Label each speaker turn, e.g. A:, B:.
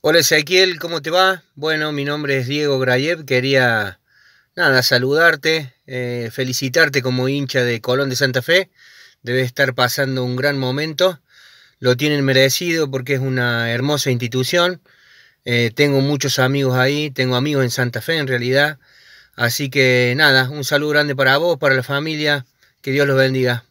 A: Hola Ezequiel, ¿cómo te va? Bueno, mi nombre es Diego Grayev, quería nada, saludarte, eh, felicitarte como hincha de Colón de Santa Fe, debe estar pasando un gran momento, lo tienen merecido porque es una hermosa institución, eh, tengo muchos amigos ahí, tengo amigos en Santa Fe en realidad, así que nada, un saludo grande para vos, para la familia, que Dios los bendiga.